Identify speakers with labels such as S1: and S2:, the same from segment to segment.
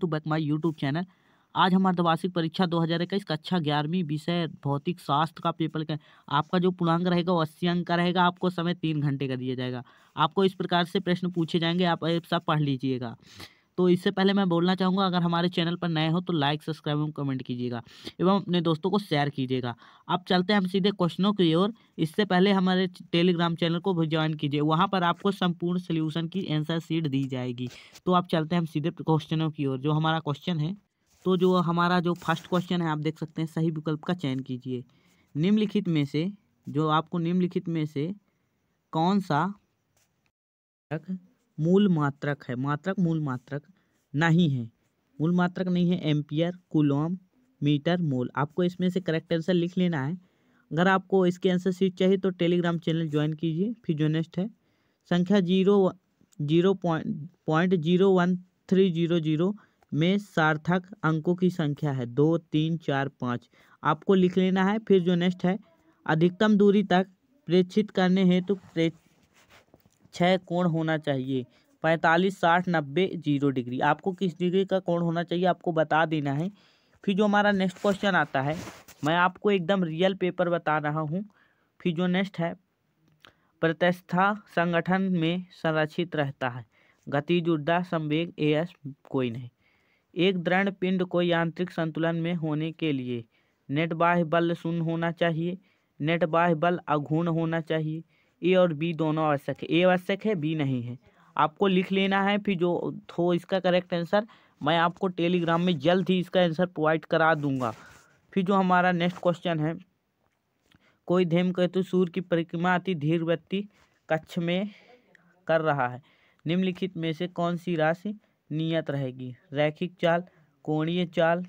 S1: to back my YouTube channel आज हमारे द्वार्षिक तो परीक्षा 2021 कक्षा ग्यारहवीं विषय भौतिक शास्त्र का पेपर का आपका जो पूर्णांक रहेगा वो अस्सी अंक का रहेगा आपको समय तीन घंटे का दिया जाएगा आपको इस प्रकार से प्रश्न पूछे जाएंगे आप सब पढ़ लीजिएगा तो इससे पहले मैं बोलना चाहूँगा अगर हमारे चैनल पर नए हो तो लाइक सब्सक्राइब एवं कमेंट कीजिएगा एवं अपने दोस्तों को शेयर कीजिएगा अब चलते हैं हम सीधे क्वेश्चनों की ओर इससे पहले हमारे टेलीग्राम चैनल को भी ज्वाइन कीजिए वहाँ पर आपको संपूर्ण सोल्यूशन की आंसर सीट दी जाएगी तो आप चलते हैं हम सीधे क्वेश्चनों की ओर जो हमारा क्वेश्चन है तो जो हमारा जो फर्स्ट क्वेश्चन है आप देख सकते हैं सही विकल्प का चयन कीजिए निम्नलिखित में से जो आपको निम्नलिखित में से कौन सा मूल मात्रक है मात्रक मूल मात्रक नहीं है मूल मात्रक नहीं है एम्पियर कुलोम मीटर मोल आपको इसमें से करेक्ट आंसर लिख लेना है अगर आपको इसके आंसर सीट चाहिए तो टेलीग्राम चैनल ज्वाइन कीजिए फिजोनेस्ट है संख्या zero zero point zero one three zero zero में सार्थक अंकों की संख्या है दो तीन चार पाँच आपको लिख लेना है फिर जो नेक्स्ट है अधिकतम दूरी तक प्रेक्षित करने हैं तो प्रे छः कोण होना चाहिए पैंतालीस साठ नब्बे जीरो डिग्री आपको किस डिग्री का कोण होना चाहिए आपको बता देना है फिर जो हमारा नेक्स्ट क्वेश्चन आता है मैं आपको एकदम रियल पेपर बता रहा हूँ फिर जो नेक्स्ट है प्रतिष्ठा संगठन में संरक्षित रहता है गति जुर्दा संवेग ए कोई नहीं एक दृढ़ पिंड को यांत्रिक संतुलन में होने के लिए नेट बाह्य बल शून्य होना चाहिए नेट बाह्य बल अघूर्ण होना चाहिए ए और बी दोनों आवश्यक है ए आवश्यक है बी नहीं है आपको लिख लेना है फिर जो हो इसका करेक्ट आंसर मैं आपको टेलीग्राम में जल्द ही इसका आंसर प्रोवाइड करा दूंगा फिर जो हमारा नेक्स्ट क्वेश्चन है कोई कहे तो सूर्य की परिक्रमा अति धीर व्यक्ति कक्ष में कर रहा है निम्नलिखित में से कौन सी राशि नियत रहेगी रैखिक चाल कोणीय चाल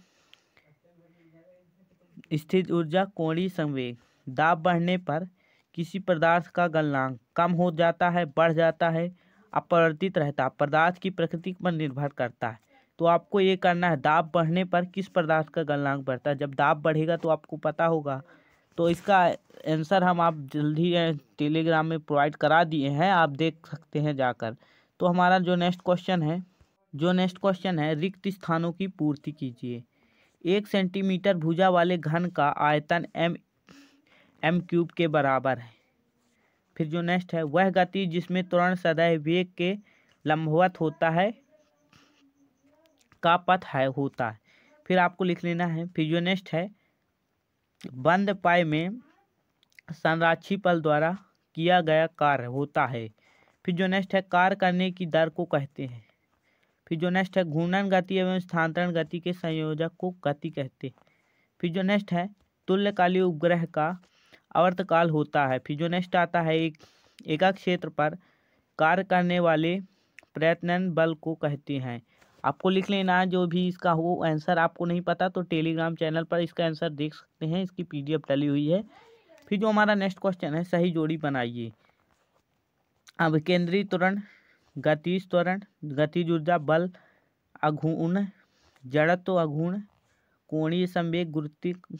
S1: स्थित ऊर्जा कोणीय संवेग दाब बढ़ने पर किसी पदार्थ का गलनांक कम हो जाता है बढ़ जाता है अपरिवर्तित रहता है पदार्थ की प्रकृति पर निर्भर करता है तो आपको ये करना है दाब बढ़ने पर किस पदार्थ का गलनांक बढ़ता है जब दाब बढ़ेगा तो आपको पता होगा तो इसका आंसर हम आप जल्दी टेलीग्राम में प्रोवाइड करा दिए हैं आप देख सकते हैं जाकर तो हमारा जो नेक्स्ट क्वेश्चन है जो नेक्स्ट क्वेश्चन है रिक्त स्थानों की पूर्ति कीजिए एक सेंटीमीटर भुजा वाले घन का आयतन एम एम क्यूब के बराबर है फिर जो नेक्स्ट है वह गति जिसमें त्वरण सदैव वेग के लंबवत होता है का पथ है होता है फिर आपको लिख लेना है फिर जो नेक्स्ट है बंद पाए में संराक्षी पल द्वारा किया गया कार्य होता है फिर जो नेक्स्ट है कार्य करने की दर को कहते हैं फिर जो नेक्स्ट है घूर्णन गति एवं स्थानांतरण गति के संयोजक को गति कहते हैं फिर जो नेक्स्ट है तुल्यकालीय उपग्रह का आवर्तकाल होता है फिजोनेस्ट आता है एक एका क्षेत्र पर कार्य करने वाले प्रयत्न बल को कहते हैं आपको लिख लेना जो भी इसका हो आंसर आपको नहीं पता तो टेलीग्राम चैनल पर इसका आंसर देख सकते हैं इसकी पीडीएफ डली हुई है फिर जो हमारा नेक्स्ट क्वेश्चन है सही जोड़ी बनाइए अब केंद्रीय त्वरण गति त्वरण गति ऊर्जा बल अघूर्ण जड़त्व अघूर्ण कोणीय संवेग गुरुत्व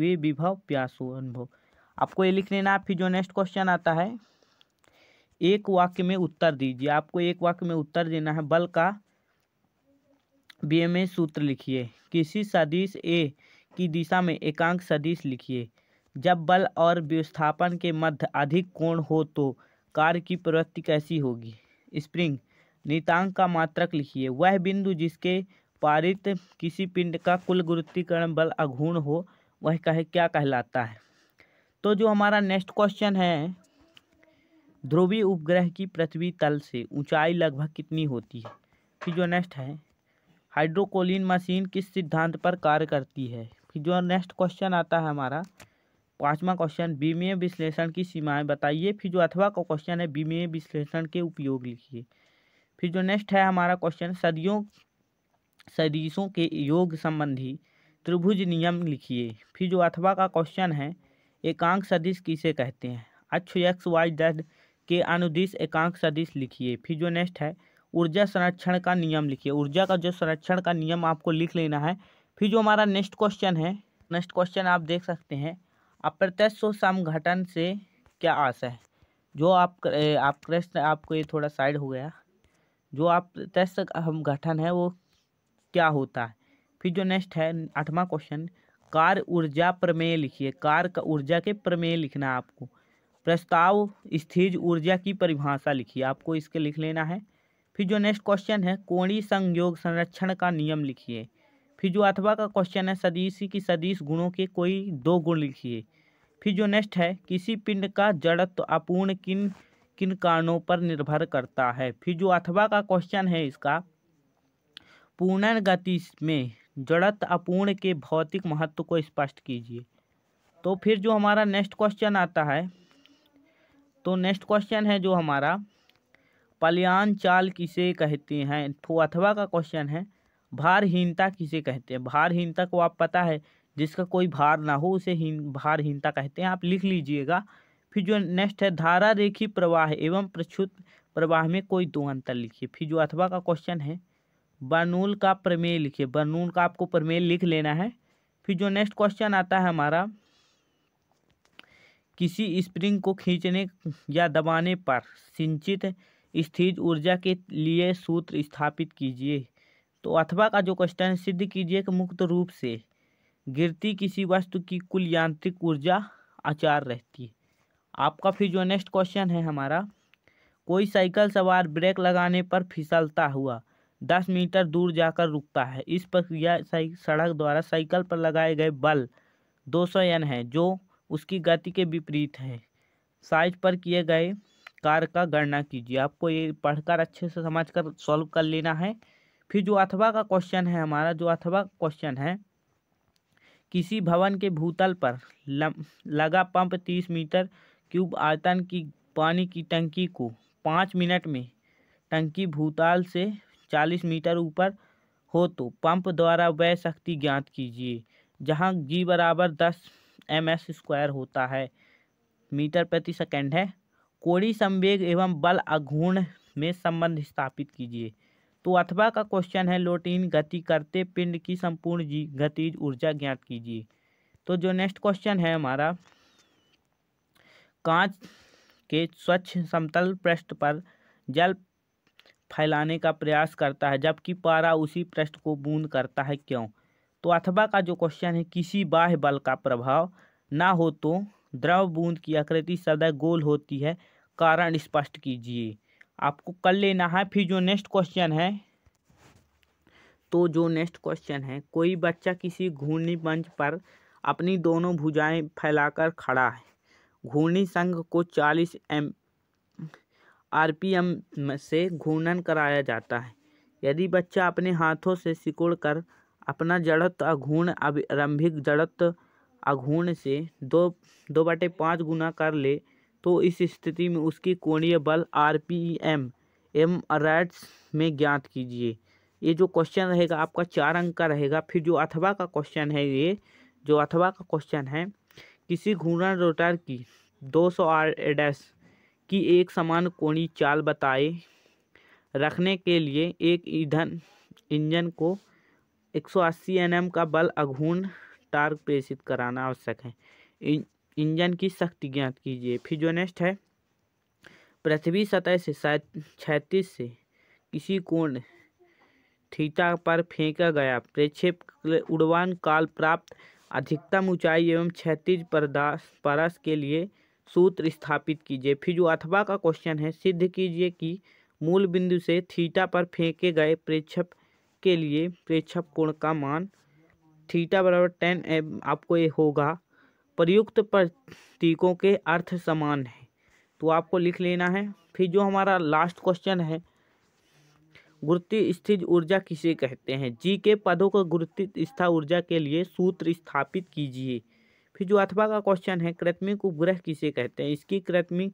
S1: विभव प्यासो अनुभव आपको ये लिख लेना फिर जो नेक्स्ट क्वेश्चन आता है एक वाक्य में उत्तर दीजिए आपको एक वाक्य में उत्तर देना है बल का बीएमए सूत्र लिखिए किसी सदिश ए की दिशा में एकांक सदिश लिखिए जब बल और विस्थापन के मध्य अधिक कोण हो तो कार्य की प्रवृत्ति कैसी होगी स्प्रिंग नितांक का मात्रक लिखिए वह बिंदु जिसके पारित किसी पिंड का कुल गुरुत्वीकरण बल अघूर्ण हो वह कहे क्या कहलाता है तो जो हमारा नेक्स्ट क्वेश्चन है ध्रुवीय उपग्रह की पृथ्वी तल से ऊंचाई लगभग कितनी होती है फिर जो नेक्स्ट है हाइड्रोकोलिन मशीन किस सिद्धांत पर कार्य करती है फिर जो नेक्स्ट क्वेश्चन आता है हमारा पांचवा क्वेश्चन बीमीय विश्लेषण की सीमाएं बताइए फिर जो अथवा का क्वेश्चन है बीमीय विश्लेषण के उपयोग लिखिए फिर जो नेक्स्ट है हमारा क्वेश्चन सदियों सदीसों के योग संबंधी त्रिभुज नियम लिखिए फिर जो अथवा का क्वेश्चन है एकांक सदिश किसे कहते हैं अक्ष एक्स वाई जेड के अनुदिश एकांक सदिश लिखिए फिर जो नेक्स्ट है ऊर्जा संरक्षण का नियम लिखिए ऊर्जा का जो संरक्षण का नियम आपको लिख लेना है फिर जो हमारा नेक्स्ट क्वेश्चन है नेक्स्ट क्वेश्चन आप देख सकते हैं अप्रत्यक्ष समघटन से क्या आशा है जो आप आप प्रश्न आपको ये थोड़ा साइड हो गया जो आप अप्रत्यक्ष गठन है वो क्या होता है फिर जो नेक्स्ट है आठवां क्वेश्चन कार ऊर्जा प्रमेय लिखिए कार का ऊर्जा के प्रमेय लिखना है आपको प्रस्ताव स्थिर ऊर्जा की परिभाषा लिखिए आपको इसके लिख लेना है फिर जो नेक्स्ट क्वेश्चन है कोणी संयोग संरक्षण का नियम लिखिए फिर जो अथवा का क्वेश्चन है सदीशी की सदीश गुणों के कोई दो गुण लिखिए फिर जो नेक्स्ट है किसी पिंड का जड़त्व अपूर्ण किन किन कारणों पर निर्भर करता है फिर जो अथवा का क्वेश्चन है इसका पूर्ण गति में जड़त अपूर्ण के भौतिक महत्व को स्पष्ट कीजिए तो फिर जो हमारा नेक्स्ट क्वेश्चन आता है तो नेक्स्ट क्वेश्चन है जो हमारा पलियान चाल किसे कहते हैं तो अथवा का क्वेश्चन है भारहीनता किसे कहते हैं भारहीनता को आप पता है जिसका कोई भार ना हो उसे हीन भारहीनता कहते हैं आप लिख लीजिएगा फिर जो नेक्स्ट है धारा रेखी प्रवाह एवं प्रक्षुत प्रवाह में कोई दो अंतर लिखिए फिर जो अथवा का क्वेश्चन है बर्नूल का प्रमेय लिखिए बर्नूल का आपको प्रमेय लिख लेना है फिर जो नेक्स्ट क्वेश्चन आता है हमारा किसी स्प्रिंग को खींचने या दबाने पर सिंचित स्थिर ऊर्जा के लिए सूत्र स्थापित कीजिए तो अथवा का जो क्वेश्चन सिद्ध कीजिए कि मुक्त रूप से गिरती किसी वस्तु की कुल यांत्रिक ऊर्जा आचार रहती है आपका फिर जो नेक्स्ट क्वेश्चन है हमारा कोई साइकिल सवार ब्रेक लगाने पर फिसलता हुआ दस मीटर दूर जाकर रुकता है इस प्रक्रिया सड़क द्वारा साइकिल पर लगाए गए बल दो सौ एन है जो उसकी गति के विपरीत है साइज पर किए गए कार का गणना कीजिए आपको ये पढ़कर अच्छे से समझकर सॉल्व कर लेना है फिर जो अथवा का क्वेश्चन है हमारा जो अथवा क्वेश्चन है किसी भवन के भूतल पर लगा पंप तीस मीटर क्यूब आयतन की पानी की टंकी को पाँच मिनट में टंकी भूताल से चालीस मीटर ऊपर हो तो पंप द्वारा वह शक्ति ज्ञात कीजिए जहाँ जी बराबर दस एम एस स्क्वायर होता है मीटर प्रति सेकंड है कोड़ी संवेग एवं बल अघूर्ण में संबंध स्थापित कीजिए तो अथवा का क्वेश्चन है लोटीन गति करते पिंड की संपूर्ण जी गतिज ऊर्जा ज्ञात कीजिए तो जो नेक्स्ट क्वेश्चन है हमारा कांच के स्वच्छ समतल पृष्ठ पर जल फैलाने का प्रयास करता है जबकि पारा उसी पृष्ठ को बूंद करता है क्यों तो अथवा का जो क्वेश्चन है किसी बाह्य बल का प्रभाव ना हो तो द्रव बूंद की आकृति सदा गोल होती है कारण स्पष्ट कीजिए आपको कर लेना है फिर जो नेक्स्ट क्वेश्चन है तो जो नेक्स्ट क्वेश्चन है कोई बच्चा किसी घूर्णी मंच पर अपनी दोनों भुजाएं फैलाकर खड़ा है घूर्णी संघ को 40 एम आरपीएम से घूर्णन कराया जाता है यदि बच्चा अपने हाथों से सिकुड़ कर अपना जड़त अघूर्ण आरंभिक जड़त अघूर्ण से दो दो बटे पाँच गुना कर ले तो इस स्थिति में उसकी कोणीय बल आर पी एम एम रैट्स में ज्ञात कीजिए ये जो क्वेश्चन रहेगा आपका चार अंक का रहेगा फिर जो अथवा का क्वेश्चन है ये जो अथवा का क्वेश्चन है किसी घूर्णन रोटर की दो सौ आर एडेस की एक समान कोणी चाल बताए रखने के लिए एक ईंधन इंजन को 180 एनएम का बल अघूर्ण टार्क प्रेषित कराना आवश्यक है इंजन की शक्ति ज्ञात कीजिए फिर जो नेक्स्ट है पृथ्वी सतह से छैतीस से किसी कोण थीटा पर फेंका गया प्रक्षेप उड़वान काल प्राप्त अधिकतम ऊंचाई एवं क्षतिज परदास परस के लिए सूत्र स्थापित कीजिए फिर जो अथवा का क्वेश्चन है सिद्ध कीजिए कि मूल बिंदु से थीटा पर फेंके गए प्रेक्षप के लिए प्रेक्षक कोण का मान थीटा बराबर टेन एम आपको ये होगा प्रयुक्त प्रतीकों के अर्थ समान है तो आपको लिख लेना है फिर जो हमारा लास्ट क्वेश्चन है गुरुत्व स्थिर ऊर्जा किसे कहते हैं जी के पदों को गुरुत्व स्था ऊर्जा के लिए सूत्र स्थापित कीजिए फिर जो अथवा का क्वेश्चन है कृत्रिमिक उपग्रह किसे कहते हैं इसकी कृत्रिमिक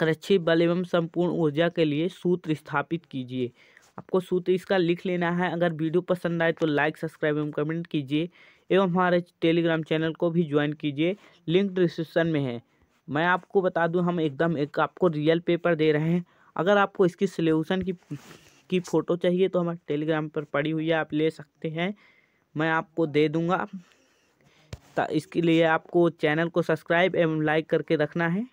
S1: कृषि बल एवं संपूर्ण ऊर्जा के लिए सूत्र स्थापित कीजिए आपको सूत्र इसका लिख लेना है अगर वीडियो पसंद आए तो लाइक सब्सक्राइब एवं कमेंट कीजिए एवं हमारे टेलीग्राम चैनल को भी ज्वाइन कीजिए लिंक डिस्क्रिप्शन में है मैं आपको बता दूं हम एकदम एक आपको रियल पेपर दे रहे हैं अगर आपको इसकी सलेूशन की की फ़ोटो चाहिए तो हमारे टेलीग्राम पर पड़ी हुई है आप ले सकते हैं मैं आपको दे दूँगा इसके लिए आपको चैनल को सब्सक्राइब एवं लाइक करके रखना है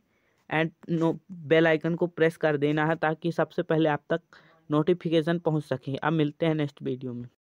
S1: एंड नो बेल आइकन को प्रेस कर देना है ताकि सबसे पहले आप तक नोटिफिकेशन पहुंच सके अब मिलते हैं नेक्स्ट वीडियो में